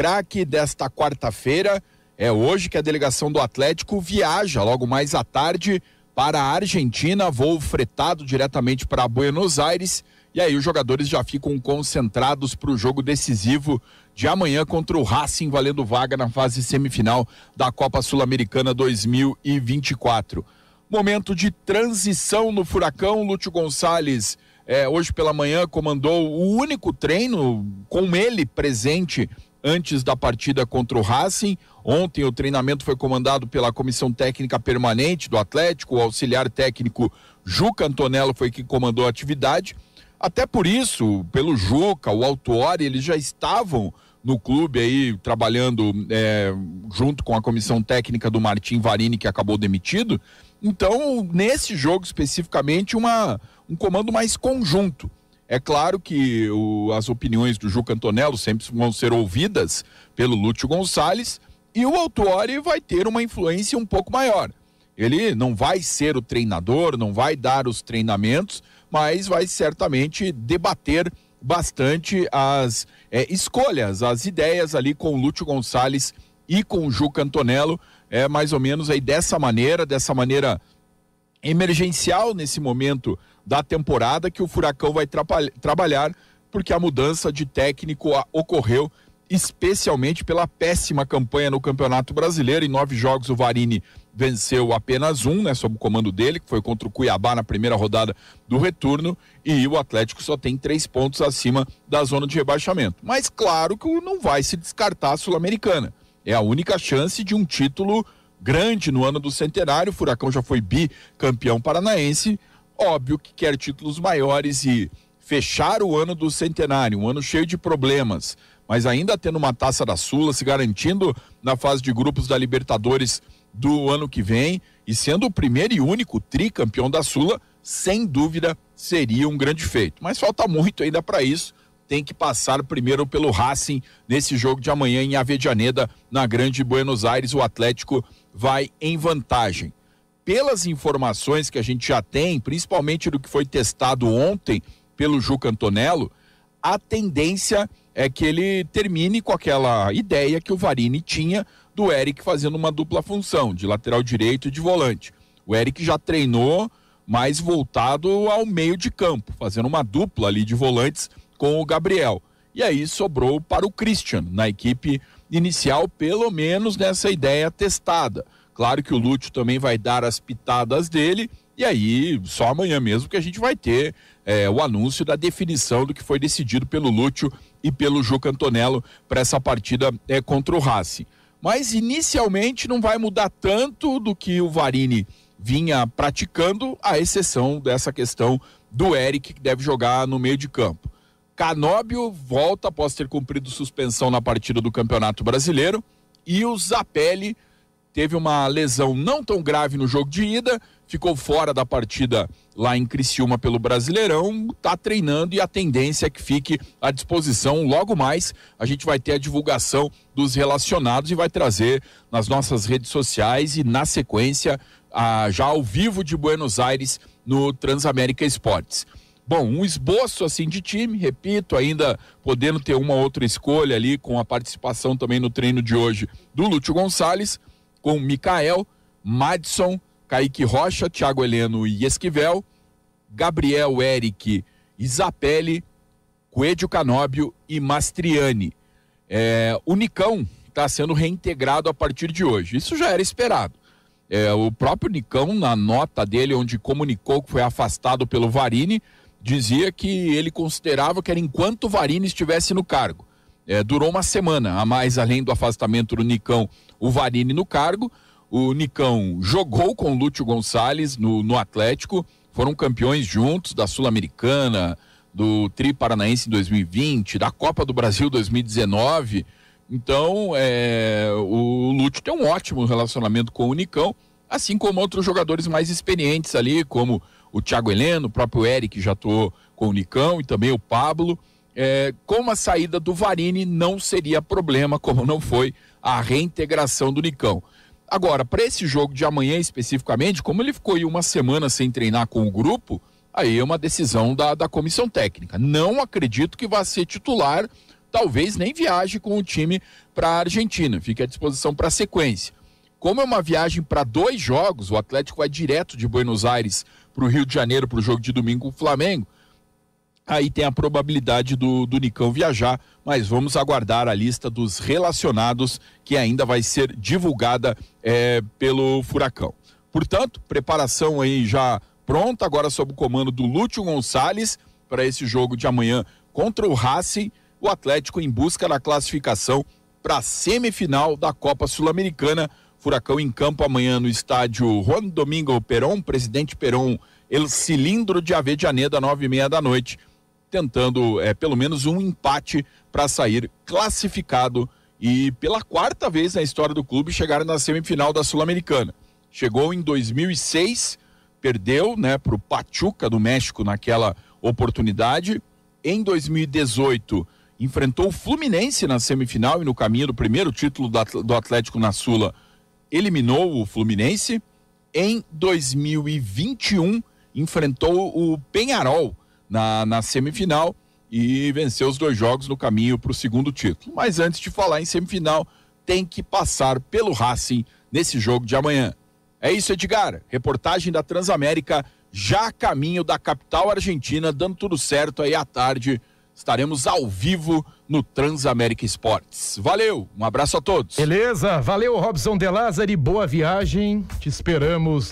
craque desta quarta-feira. É hoje que a delegação do Atlético viaja logo mais à tarde para a Argentina, voo fretado diretamente para Buenos Aires. E aí os jogadores já ficam concentrados para o jogo decisivo de amanhã contra o Racing, valendo vaga na fase semifinal da Copa Sul-Americana 2024. Momento de transição no Furacão. Lúcio Gonçalves, é hoje pela manhã, comandou o único treino com ele presente antes da partida contra o Racing. Ontem o treinamento foi comandado pela comissão técnica permanente do Atlético, o auxiliar técnico Juca Antonello foi quem comandou a atividade. Até por isso, pelo Juca, o Altuori, eles já estavam no clube aí trabalhando é, junto com a comissão técnica do Martim Varini, que acabou demitido. Então, nesse jogo especificamente, uma, um comando mais conjunto. É claro que o, as opiniões do Ju Cantonello sempre vão ser ouvidas pelo Lúcio Gonçalves e o Autuori vai ter uma influência um pouco maior. Ele não vai ser o treinador, não vai dar os treinamentos, mas vai certamente debater bastante as é, escolhas, as ideias ali com o Lúcio Gonçalves e com o Ju Cantonello. é mais ou menos aí dessa maneira, dessa maneira emergencial nesse momento da temporada que o Furacão vai trabalhar, porque a mudança de técnico ah, ocorreu especialmente pela péssima campanha no Campeonato Brasileiro. Em nove jogos, o Varini venceu apenas um, né, sob o comando dele, que foi contra o Cuiabá na primeira rodada do retorno, e o Atlético só tem três pontos acima da zona de rebaixamento. Mas claro que não vai se descartar a Sul-Americana. É a única chance de um título grande no ano do centenário. O Furacão já foi bicampeão paranaense, Óbvio que quer títulos maiores e fechar o ano do centenário, um ano cheio de problemas, mas ainda tendo uma taça da Sula, se garantindo na fase de grupos da Libertadores do ano que vem e sendo o primeiro e único tricampeão da Sula, sem dúvida seria um grande feito. Mas falta muito ainda para isso. Tem que passar primeiro pelo Racing nesse jogo de amanhã em Avedianeda, na Grande Buenos Aires. O Atlético vai em vantagem pelas informações que a gente já tem, principalmente do que foi testado ontem pelo Juca Antonello, a tendência é que ele termine com aquela ideia que o Varini tinha do Eric fazendo uma dupla função, de lateral direito e de volante. O Eric já treinou mais voltado ao meio de campo, fazendo uma dupla ali de volantes com o Gabriel. E aí sobrou para o Christian na equipe inicial, pelo menos nessa ideia testada. Claro que o Lúcio também vai dar as pitadas dele. E aí, só amanhã mesmo que a gente vai ter é, o anúncio da definição do que foi decidido pelo Lúcio e pelo Juca Cantonello para essa partida é, contra o Racing. Mas inicialmente não vai mudar tanto do que o Varini vinha praticando, à exceção dessa questão do Eric, que deve jogar no meio de campo. Canóbio volta após ter cumprido suspensão na partida do Campeonato Brasileiro e o Zapelli teve uma lesão não tão grave no jogo de ida, ficou fora da partida lá em Criciúma pelo Brasileirão, está treinando e a tendência é que fique à disposição logo mais. A gente vai ter a divulgação dos relacionados e vai trazer nas nossas redes sociais e na sequência a, já ao vivo de Buenos Aires no Transamérica Esportes. Bom, um esboço assim de time, repito, ainda podendo ter uma outra escolha ali com a participação também no treino de hoje do Lúcio Gonçalves com Mikael, Madison, Kaique Rocha, Thiago Heleno e Esquivel, Gabriel Eric, Isapelli, Coelho Canóbio e Mastriani. É, o Nicão está sendo reintegrado a partir de hoje. Isso já era esperado. É, o próprio Nicão, na nota dele, onde comunicou que foi afastado pelo Varini, dizia que ele considerava que era enquanto o Varini estivesse no cargo. É, durou uma semana a mais, além do afastamento do Nicão o Varini no cargo. O Nicão jogou com o Lúcio Gonçalves no, no Atlético, foram campeões juntos da Sul-Americana, do Tri Paranaense em 2020, da Copa do Brasil 2019. Então, é, o Lúcio tem um ótimo relacionamento com o Nicão, assim como outros jogadores mais experientes ali, como o Thiago Heleno, o próprio Eric já atuou com o Nicão e também o Pablo é, como a saída do Varini não seria problema, como não foi a reintegração do Nicão. Agora, para esse jogo de amanhã especificamente, como ele ficou aí uma semana sem treinar com o grupo, aí é uma decisão da, da comissão técnica. Não acredito que vá ser titular, talvez nem viaje com o time para a Argentina, fique à disposição para a sequência. Como é uma viagem para dois jogos, o Atlético vai direto de Buenos Aires para o Rio de Janeiro para o jogo de domingo com o Flamengo aí tem a probabilidade do, do Nicão viajar, mas vamos aguardar a lista dos relacionados que ainda vai ser divulgada é, pelo Furacão. Portanto, preparação aí já pronta, agora sob o comando do Lúcio Gonçalves para esse jogo de amanhã contra o Racing, o Atlético em busca da classificação para a semifinal da Copa Sul-Americana. Furacão em campo amanhã no estádio Juan Domingo Perón, presidente Perón, El Cilindro de Avejaneda, nove e meia da noite tentando é, pelo menos um empate para sair classificado e pela quarta vez na história do clube chegar na semifinal da Sul-Americana. Chegou em 2006, perdeu né, para o Pachuca do México naquela oportunidade. Em 2018, enfrentou o Fluminense na semifinal e no caminho do primeiro título do Atlético na Sula, eliminou o Fluminense. Em 2021, enfrentou o Penharol na, na semifinal e venceu os dois jogos no caminho para o segundo título. Mas antes de falar em semifinal, tem que passar pelo Racing nesse jogo de amanhã. É isso, Edgar. Reportagem da Transamérica, já a caminho da capital argentina, dando tudo certo aí à tarde. Estaremos ao vivo no Transamérica Esportes. Valeu, um abraço a todos. Beleza, valeu Robson De e boa viagem. Te esperamos.